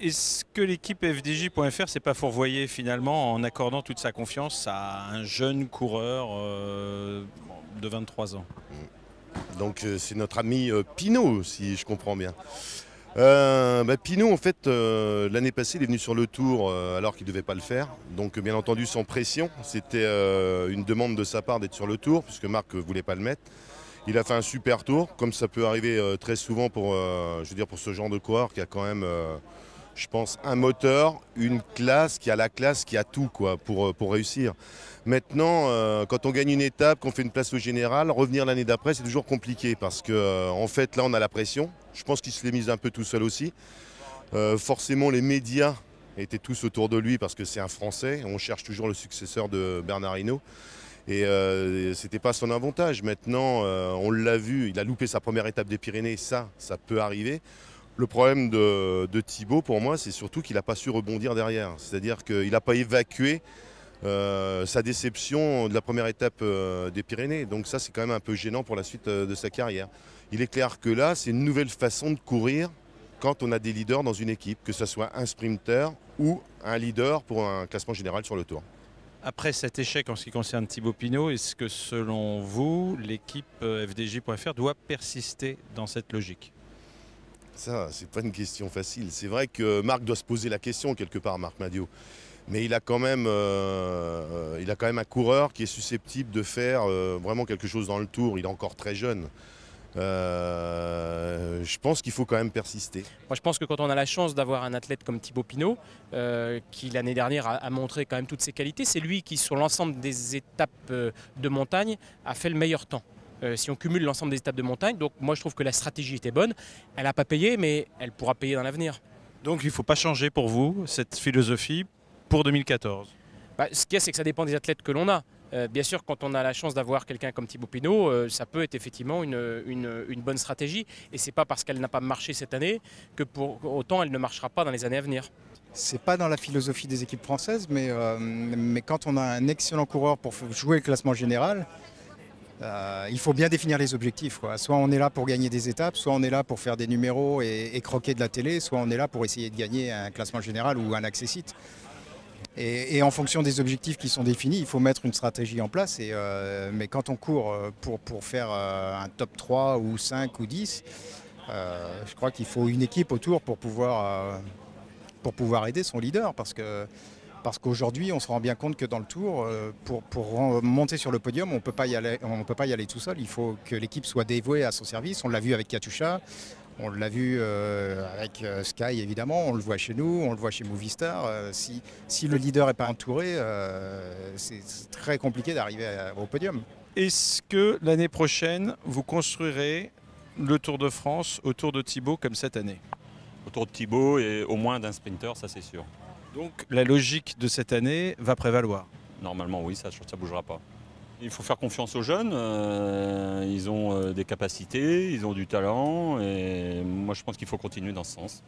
Est-ce que l'équipe FDJ.fr s'est pas fourvoyée finalement en accordant toute sa confiance à un jeune coureur euh, de 23 ans mm. Donc euh, c'est notre ami euh, Pinot, si je comprends bien. Euh, bah, en fait, l'année passée, il est venu sur le tour alors qu'il ne devait pas le faire. Donc, bien entendu, sans pression. C'était une demande de sa part d'être sur le tour, puisque Marc ne voulait pas le mettre. Il a fait un super tour, comme ça peut arriver très souvent pour, je veux dire, pour ce genre de coureur qui a quand même je pense, un moteur, une classe qui a la classe, qui a tout quoi, pour, euh, pour réussir. Maintenant, euh, quand on gagne une étape, qu'on fait une place au général, revenir l'année d'après, c'est toujours compliqué parce que euh, en fait, là, on a la pression. Je pense qu'il se l'est mise un peu tout seul aussi. forcément, les médias étaient tous autour de lui parce que c'est un Français. On cherche toujours le successeur de Bernard Hinault. Et ce c'était pas son avantage. Maintenant, on l'a vu, il a loupé sa première étape des Pyrénées, ça, ça peut arriver. Le problème de, Thibaut, pour moi, c'est surtout qu'il n'a pas su rebondir derrière. C'est-à-dire qu'il n'a pas évacué euh, sa déception de la première étape euh, des Pyrénées. Donc ça, c'est quand même un peu gênant pour la suite euh, de sa carrière. Il est clair que là, c'est une nouvelle façon de courir quand on a des leaders dans une équipe, que ce soit un sprinter ou un leader pour un classement général sur le tour. Après cet échec en ce qui concerne Thibaut Pinot, est-ce que selon vous, l'équipe FDJ.fr doit persister dans cette logique ça, c'est pas une question facile. C'est vrai que Marc doit se poser la question quelque part, Marc Madio. Mais il a quand même, euh, il a quand même un coureur qui est susceptible de faire euh, vraiment quelque chose dans le tour. Il est encore très jeune. Euh, je pense qu'il faut quand même persister. Moi, je pense que quand on a la chance d'avoir un athlète comme Thibaut Pinot, qui l'année dernière a, montré quand même toutes ses qualités, c'est lui qui, sur l'ensemble des étapes de montagne, a fait le meilleur temps. Euh, si on cumule l'ensemble des étapes de montagne. Donc moi je trouve que la stratégie était bonne. Elle n'a pas payé, mais elle pourra payer dans l'avenir. Donc il ne faut pas changer pour vous cette philosophie pour 2014 bah, Ce qu'il y a, c'est que ça dépend des athlètes que l'on a. Euh, bien sûr, quand on a la chance d'avoir quelqu'un comme Thibaut Pinot, euh, ça peut être effectivement une, bonne stratégie. Et c'est pas parce qu'elle n'a pas marché cette année que pour autant elle ne marchera pas dans les années à venir. C'est pas dans la philosophie des équipes françaises, mais, mais quand on a un excellent coureur pour jouer le classement général, euh, il faut bien définir les objectifs. Soit on est là pour gagner des étapes, soit on est là pour faire des numéros et, croquer de la télé, soit on est là pour essayer de gagner un classement général ou un accès Et, en fonction des objectifs qui sont définis, il faut mettre une stratégie en place. Euh, mais quand on court euh, pour, faire un top 3 ou 5 ou 10, je crois qu'il faut une équipe autour pour pouvoir, pour pouvoir aider son leader. Parce que parce qu'aujourd'hui, on se rend bien compte que dans le tour, euh, pour, monter sur le podium, on ne peut pas y aller tout seul. Il faut que l'équipe soit dévouée à son service. On l'a vu avec Katusha, on l'a vu euh, avec euh, Sky évidemment, on le voit chez nous, on le voit chez Movistar. si, si, le leader n'est pas entouré, c'est très compliqué d'arriver au podium. Est-ce que l'année prochaine, vous construirez le Tour de France autour de Thibaut comme cette année Autour de Thibaut et au moins d'un sprinter, ça c'est sûr. Donc la logique de cette année va prévaloir Normalement oui, ça ne bougera pas. Il faut faire confiance aux jeunes, euh, ils ont euh, des capacités, ils ont du talent et moi je pense qu'il faut continuer dans ce sens.